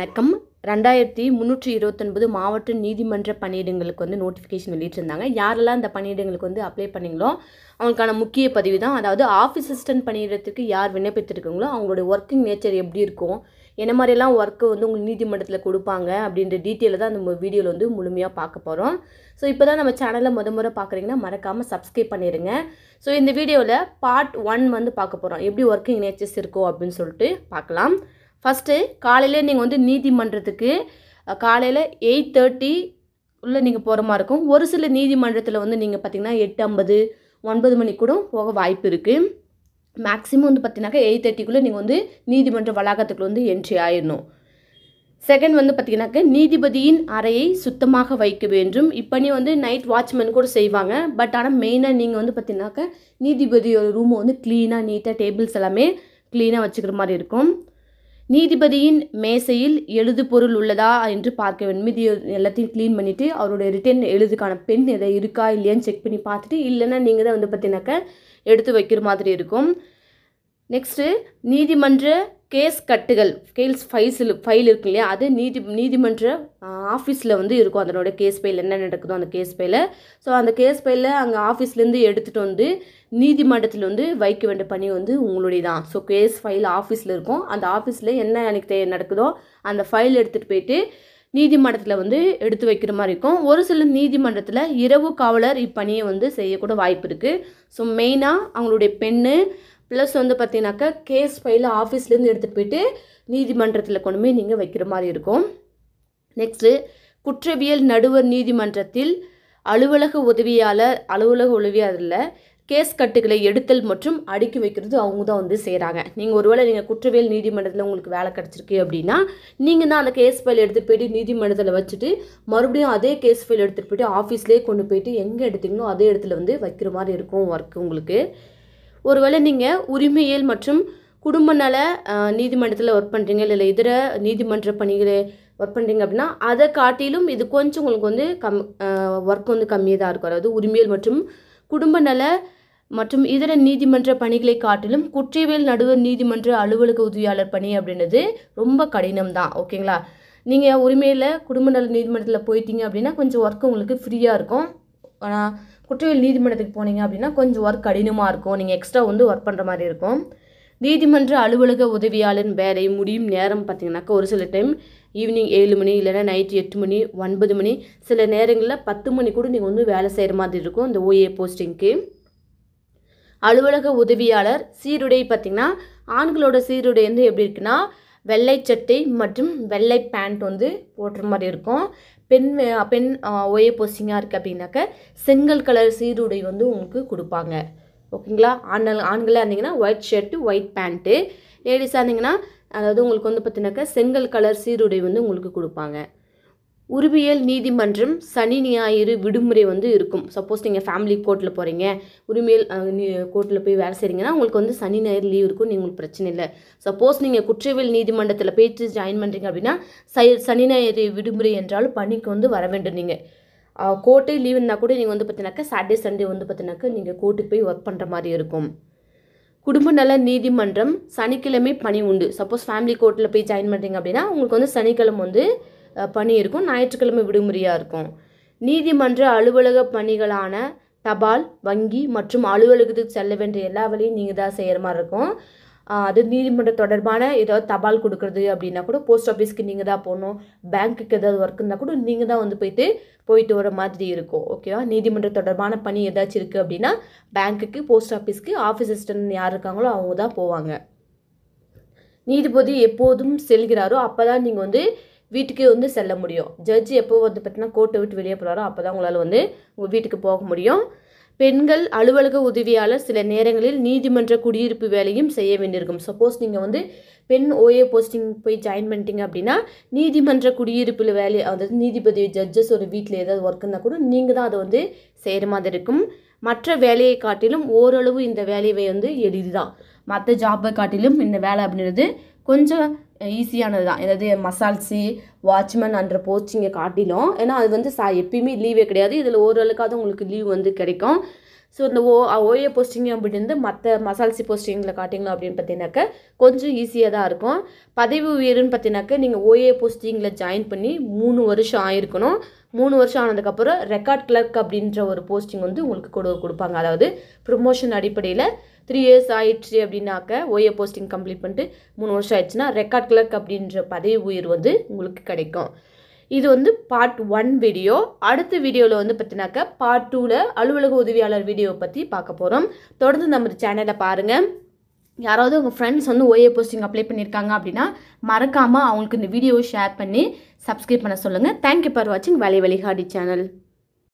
வணக்கம் ரெண்டாயிரத்தி முந்நூற்றி இருபத்தொன்பது மாவட்ட நீதிமன்ற பணியிடங்களுக்கு வந்து நோட்டிஃபிகேஷன் வெளியிட்டிருந்தாங்க யாரெல்லாம் இந்த பணியிடங்களுக்கு வந்து அப்ளை பண்ணிங்களோ அவங்களுக்கான முக்கிய பதிவு தான் அதாவது ஆஃபீஸ் அசிஸ்டன்ட் பணியிடத்துக்கு யார் விண்ணப்பித்திருக்கீங்களோ அவங்களோட ஒர்க்கிங் நேச்சர் எப்படி இருக்கும் என்ன மாதிரியெல்லாம் ஒர்க்கு வந்து உங்களுக்கு நீதிமன்றத்தில் கொடுப்பாங்க அப்படின்ற டீட்டெயிலில் தான் அந்த வீடியோவில் வந்து முழுமையாக பார்க்க போகிறோம் ஸோ இப்போ தான் நம்ம சேனலில் முத முறை பார்க்குறீங்கன்னா மறக்காமல் சப்ஸ்கிரைப் பண்ணிடுங்க ஸோ இந்த வீடியோவில் பார்ட் ஒன் வந்து பார்க்க போகிறோம் எப்படி ஒர்க்கிங் நேச்சர்ஸ் இருக்கும் அப்படின்னு சொல்லிட்டு பார்க்கலாம் ஃபஸ்ட்டு காலையில் நீங்கள் வந்து நீதிமன்றத்துக்கு காலையில் எயிட் தேர்ட்டி உள்ளே நீங்கள் போகிற மாதிரி இருக்கும் ஒரு சில நீதிமன்றத்தில் வந்து நீங்கள் பார்த்தீங்கன்னா எட்டு ஐம்பது ஒன்பது மணி கூட போக வாய்ப்பு இருக்குது மேக்ஸிமம் வந்து பார்த்தீங்கன்னாக்கா எயிட் தேர்ட்டிக்குள்ளே நீங்கள் வந்து நீதிமன்ற வளாகத்துக்குள்ள வந்து என்ட்ரி ஆயிடணும் செகண்ட் வந்து பார்த்திங்கனாக்கா நீதிபதியின் அறையை சுத்தமாக வைக்க வேண்டும் இப்போ நீ வந்து நைட் வாட்ச்மேன் கூட செய்வாங்க பட் ஆனால் மெயினாக நீங்கள் வந்து பார்த்தீங்கன்னாக்க நீதிபதியோட ரூமை வந்து க்ளீனாக நீட்டாக டேபிள்ஸ் எல்லாமே க்ளீனாக வச்சுக்கிற மாதிரி இருக்கும் நீதிபதியின் மேசையில் எழுது பொருள் உள்ளதா என்று பார்க்க வேண்டும் மீதி எல்லாத்தையும் க்ளீன் பண்ணிவிட்டு அவருடைய ரிட்டன் எழுதுக்கான பெண் எதை இருக்கா இல்லையான்னு செக் பண்ணி பார்த்துட்டு இல்லைன்னா நீங்கள் தான் வந்து பார்த்தீங்கன்னாக்க எடுத்து வைக்கிற மாதிரி இருக்கும் நெக்ஸ்ட்டு நீதிமன்ற கேஸ் கட்டுகள் கேஸ் ஃபைஸில் ஃபைல் இருக்கு இல்லையா அது நீதி நீதிமன்ற ஆஃபீஸில் வந்து இருக்கும் அதனோட கேஸ் ஃபைல் என்ன நடக்குதோ அந்த கேஸ் ஃபைல ஸோ அந்த கேஸ் ஃபைலில் அங்கே ஆஃபீஸ்லேருந்து எடுத்துகிட்டு வந்து நீதிமன்றத்தில் வந்து வைக்க வேண்டிய பணி வந்து உங்களுடைய தான் ஸோ கேஸ் ஃபைல் ஆஃபீஸில் இருக்கும் அந்த ஆஃபீஸில் என்ன எனக்கு நடக்குதோ அந்த ஃபைல் எடுத்துகிட்டு போயிட்டு நீதிமன்றத்தில் வந்து எடுத்து வைக்கிற மாதிரி இருக்கும் ஒரு சில நீதிமன்றத்தில் இரவு காவலர் இப்பணியை வந்து செய்யக்கூட வாய்ப்பு இருக்குது ஸோ மெயினாக அவங்களுடைய பெண்ணு ப்ளஸ் வந்து பார்த்தீங்கன்னாக்கா கேஸ் ஃபைலை ஆஃபீஸ்லேருந்து எடுத்துகிட்டு போயிட்டு நீதிமன்றத்தில் கொண்டு போய் நீங்கள் வைக்கிற மாதிரி இருக்கும் நெக்ஸ்ட்டு குற்றவியல் நடுவர் நீதிமன்றத்தில் அலுவலக உதவியாளர் அலுவலக உதவியாளரில் கேஸ் கட்டுகளை எடுத்தல் மற்றும் அடுக்கி வைக்கிறது அவங்க தான் வந்து செய்கிறாங்க நீங்கள் ஒருவேளை நீங்கள் குற்றவியல் நீதிமன்றத்தில் உங்களுக்கு வேலை கிடச்சிருக்கு அப்படின்னா நீங்கள் தான் அந்த கேஸ் ஃபைல் எடுத்து போயிட்டு நீதிமன்றத்தில் வச்சுட்டு மறுபடியும் அதே கேஸ் ஃபைல் எடுத்துகிட்டு போயிட்டு ஆஃபீஸ்லேயே கொண்டு போயிட்டு எங்கே எடுத்தீங்களோ அதே இடத்துல வந்து வைக்கிற மாதிரி இருக்கும் ஒர்க் உங்களுக்கு ஒருவேளை நீங்கள் உரிமையியல் மற்றும் குடும்ப நல நீதிமன்றத்தில் ஒர்க் பண்ணுறீங்க இல்லை இதர நீதிமன்ற பணிகளை ஒர்க் பண்ணுறீங்க அப்படின்னா அதை காட்டிலும் இது கொஞ்சம் உங்களுக்கு வந்து கம் ஒர்க் வந்து கம்மியாக தான் இருக்கும் அதாவது உரிமையல் மற்றும் குடும்ப நல மற்றும் இதர நீதிமன்ற பணிகளை காட்டிலும் குற்றவியல் நடுவர் நீதிமன்ற அலுவலக உதவியாளர் பணி அப்படின்றது ரொம்ப கடினம் தான் ஓகேங்களா நீங்கள் உரிமையில் குடும்ப நல நீதிமன்றத்தில் போயிட்டீங்க அப்படின்னா கொஞ்சம் ஒர்க் உங்களுக்கு ஃப்ரீயாக இருக்கும் ஆனால் குற்றவியல் நீதிமன்றத்துக்கு போனீங்க அப்படின்னா கொஞ்சம் ஒர்க் கடினமாக இருக்கும் நீங்கள் எக்ஸ்ட்ரா வந்து ஒர்க் பண்ணுற மாதிரி இருக்கும் நீதிமன்ற அலுவலக உதவியாளர் வேலை முடியும் நேரம் பார்த்திங்கனாக்கா ஒரு சில டைம் ஈவினிங் ஏழு மணி இல்லைன்னா நைட்டு எட்டு மணி ஒன்பது மணி சில நேரங்களில் பத்து மணி கூட நீங்கள் வந்து வேலை செய்கிற மாதிரி இருக்கும் இந்த ஓஏ போஸ்டிங்க்கு அலுவலக உதவியாளர் சீருடை பார்த்திங்கன்னா ஆண்களோட சீருடை வந்து எப்படி இருக்குன்னா வெள்ளை சட்டை மற்றும் வெள்ளை பேண்ட் வந்து போட்டுற மாதிரி இருக்கும் பெண் பெண் ஒயே போஸ்டிங்காக இருக்குது அப்படின்னாக்க செங்கல் கலர் சீருடை வந்து உங்களுக்கு கொடுப்பாங்க ஓகேங்களா ஆண்கள் ஆண்களாக இருந்தீங்கன்னா ஒயிட் ஷர்ட்டு ஒயிட் பேண்ட்டு லேடிஸாக இருந்தீங்கன்னா அதாவது உங்களுக்கு வந்து பார்த்தீங்கன்னாக்கா செங்கல் கலர் சீருடை வந்து உங்களுக்கு கொடுப்பாங்க உரிமையல் நீதிமன்றம் சனி ஞாயிறு விடுமுறை வந்து இருக்கும் சப்போஸ் நீங்கள் ஃபேமிலி கோர்ட்டில் போகிறீங்க உரிமையல் கோர்ட்டில் போய் வேலை செய்கிறீங்கன்னா உங்களுக்கு வந்து சனி ஞாயிறு லீவ் இருக்கும் உங்களுக்கு பிரச்சனை இல்லை சப்போஸ் நீங்கள் குற்றவியல் நீதிமன்றத்தில் பேச்சு ஜாயின் பண்ணுறீங்க அப்படின்னா சனி ஞாயிறு விடுமுறை என்றாலும் பணிக்கு வந்து வர வேண்டும் நீங்கள் கோர்ட்டே லீவுன்னா கூட நீங்கள் வந்து பார்த்தீங்கன்னாக்கா சாட்டர்டே சண்டே வந்து பார்த்தீங்கனாக்க நீங்கள் கோர்ட்டுக்கு போய் ஒர்க் பண்ணுற மாதிரி இருக்கும் குடும்ப நல நீதிமன்றம் சனிக்கிழமை பணி உண்டு சப்போஸ் ஃபேமிலி கோர்ட்டில் போய் ஜாயின் பண்ணுறீங்க அப்படின்னா உங்களுக்கு வந்து சனிக்கிழமை வந்து பணி இருக்கும் ஞாயிற்றுக்கிழமை விடுமுறையாக இருக்கும் நீதிமன்ற அலுவலக பணிகளான தபால் வங்கி மற்றும் அலுவலகத்துக்கு செல்ல வேண்டிய எல்லா வழியும் நீங்கள் தான் செய்கிற மாதிரி இருக்கும் அது நீதிமன்ற தொடர்பான ஏதாவது தபால் கொடுக்குறது அப்படின்னா கூட போஸ்ட் ஆஃபீஸ்க்கு நீங்கள் தான் போகணும் பேங்க்குக்கு ஏதாவது ஒர்க் இருந்தால் கூட நீங்கள் தான் வந்து போயிட்டு போயிட்டு வர மாதிரி இருக்கும் ஓகேவா நீதிமன்ற தொடர்பான பணி ஏதாச்சும் இருக்குது அப்படின்னா பேங்க்குக்கு போஸ்ட் ஆஃபீஸ்க்கு ஆஃபீஸ் அசிஸ்டன்ட் யார் இருக்காங்களோ அவங்க தான் போவாங்க நீதிபதி எப்போதும் செல்கிறாரோ அப்போ தான் நீங்கள் வந்து வீட்டுக்கே வந்து செல்ல முடியும் ஜட்ஜ் எப்போ வந்து பார்த்தீங்கன்னா கோர்ட்டை விட்டு வெளியே போகிறாரோ அப்போ தான் உங்களால் வந்து உங்கள் வீட்டுக்கு போக முடியும் பெண்கள் அலுவலக உதவியாளர் சில நேரங்களில் நீதிமன்ற குடியிருப்பு வேலையும் செய்ய வேண்டியிருக்கும் சப்போஸ் நீங்கள் வந்து பெண் ஓஏ போஸ்டிங் போய் ஜாயின் பண்ணிட்டீங்க அப்படின்னா நீதிமன்ற குடியிருப்பில் வேலை அதாவது நீதிபதி ஜட்ஜஸ் ஒரு வீட்டில் ஏதாவது ஒர்க் இருந்தால் கூட நீங்கள் தான் அதை வந்து செய்கிற மாதிரி இருக்கும் மற்ற வேலையை காட்டிலும் ஓரளவு இந்த வேலையை வந்து எளிது தான் மற்ற ஜாப்பை காட்டிலும் இந்த வேலை அப்படின்றது கொஞ்சம் ஈஸியானது தான் ஏதாவது மசால்ஸு வாட்ச்மேன் அன்ற போஸ்டிங்கை காட்டிலும் ஏன்னா அது வந்து சா எப்பயுமே லீவே கிடையாது இதில் ஓரளவுக்காவது உங்களுக்கு லீவ் வந்து கிடைக்கும் ஸோ இந்த ஓ ஓஏ போஸ்டிங் அப்படின்னு மற்ற மசால்சி போஸ்டிங்கில் காட்டிங்களோம் அப்படின்னு பார்த்தீங்கன்னாக்க கொஞ்சம் ஈஸியாக தான் இருக்கும் பதவி உயர்ன்னு பார்த்தீங்கன்னாக்க நீங்கள் ஓஏ போஸ்டிங்கில் ஜாயின் பண்ணி மூணு வருஷம் ஆயிருக்கணும் மூணு வருஷம் ஆனதுக்கப்புறம் ரெக்கார்ட் கிளர்க் அப்படின்ற ஒரு போஸ்டிங் வந்து உங்களுக்கு கொடு கொடுப்பாங்க அதாவது ப்ரொமோஷன் அடிப்படையில் த்ரீ இயர்ஸ் ஆயிடுச்சு அப்படின்னாக்க ஓஏ போஸ்டிங் கம்ப்ளீட் பண்ணிட்டு மூணு வருஷம் ஆயிடுச்சுன்னா ரெக்கார்ட் கிளர்க் அப்படின்ற பதவி உயர் வந்து உங்களுக்கு கிடைக்கும் இது வந்து பார்ட் ஒன் வீடியோ அடுத்த வீடியோவில் வந்து பார்த்தீங்கன்னாக்க பார்ட் டூவில் அலுவலக உதவியாளர் வீடியோவை பற்றி பார்க்க போகிறோம் தொடர்ந்து நம்ம சேனலை பாருங்கள் யாராவது உங்கள் ஃப்ரெண்ட்ஸ் வந்து ஓஏ போஸ்டிங் அப்ளை பண்ணியிருக்காங்க அப்படின்னா மறக்காமல் அவங்களுக்கு இந்த வீடியோவை ஷேர் பண்ணி சப்ஸ்கிரைப் பண்ண சொல்லுங்கள் தேங்க்யூ ஃபார் வாட்சிங் வலை வழிகாடி சேனல்